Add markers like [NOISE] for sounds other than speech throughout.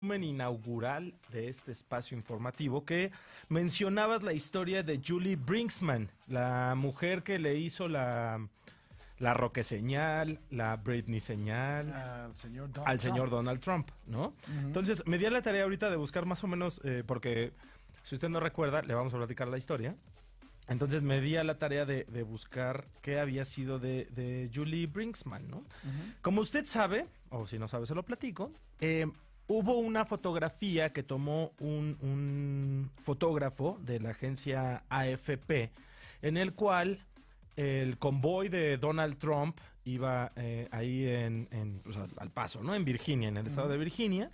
inaugural de este espacio informativo que mencionabas la historia de Julie Brinksman, la mujer que le hizo la la Roque señal, la Britney señal, al señor Donald, Trump. ¿no? Entonces me di a la tarea ahorita de buscar más o menos, eh, porque si usted no recuerda, le vamos a platicar la historia. Entonces me di a la tarea de, buscar qué había sido de, Julie Brinksman, ¿no? Como usted sabe, o si no sabe, se lo platico. Eh, Hubo una fotografía que tomó un, fotógrafo de la agencia AFP, en el cual el convoy de Donald Trump iba eh, ahí en, al paso, ¿no? En Virginia, en el estado de Virginia.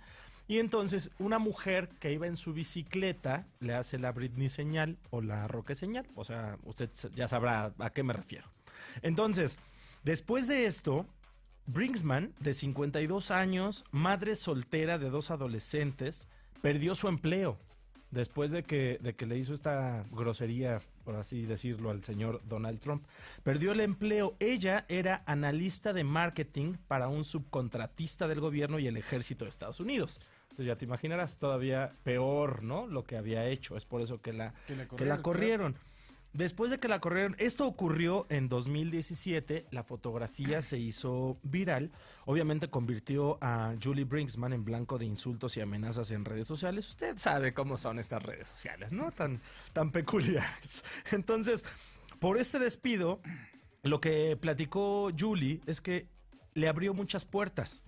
Y entonces una mujer que iba en su bicicleta le hace la Britney señal o la Roque señal. O sea, usted ya sabrá a qué me refiero. Entonces, después de esto, Bringsman, de 52 años, madre soltera de dos adolescentes, perdió su empleo después de que, le hizo esta grosería, por así decirlo, al señor Donald Trump. Perdió el empleo. Ella era analista de marketing para un subcontratista del gobierno y el ejército de Estados Unidos. Entonces ya te imaginarás, todavía peor, ¿no? Lo que había hecho. Es por eso Que la corrieron. Después de que la corrieron, esto ocurrió en 2017, la fotografía se hizo viral, obviamente convirtió a Julie Brinksman en blanco de insultos y amenazas en redes sociales. Usted sabe cómo son estas redes sociales, ¿no? Tan, tan peculiares. [LAUGHS] Entonces, por este despido, lo que platicó Julie es que le abrió muchas puertas.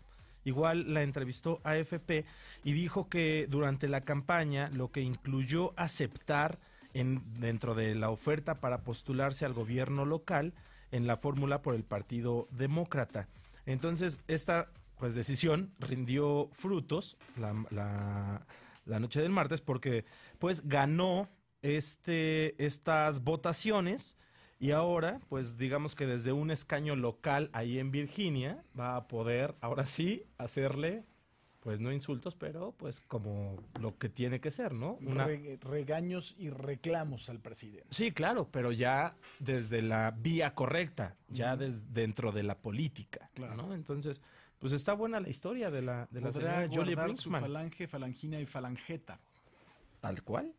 Igual la entrevistó AFP y dijo que durante la campaña lo que incluyó aceptar dentro de la oferta para postularse al gobierno local en la fórmula por el Partido Demócrata. Entonces, esta pues, decisión rindió frutos la, noche del martes porque pues ganó este, estas votaciones y ahora, pues digamos que desde un escaño local ahí en Virginia va a poder, ahora sí, hacerle pues no insultos, pero pues como lo que tiene que ser, ¿no? regaños y reclamos al presidente. Sí, claro, pero ya desde la vía correcta, ya dentro de la política, Entonces, pues está buena la historia de la de la Jolie Brinkman. falange, falangina y falangeta. Tal cual.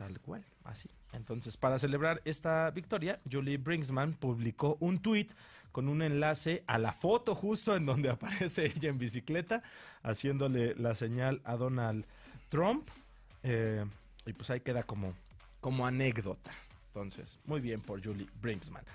Tal cual, así. Entonces, para celebrar esta victoria, Julie Brinksman publicó un tweet con un enlace a la foto justo en donde [LAUGHS] aparece ella en bicicleta, haciéndole la señal a Donald Trump. Eh, y pues ahí queda como, como anécdota. Entonces, muy bien por Julie Brinksman.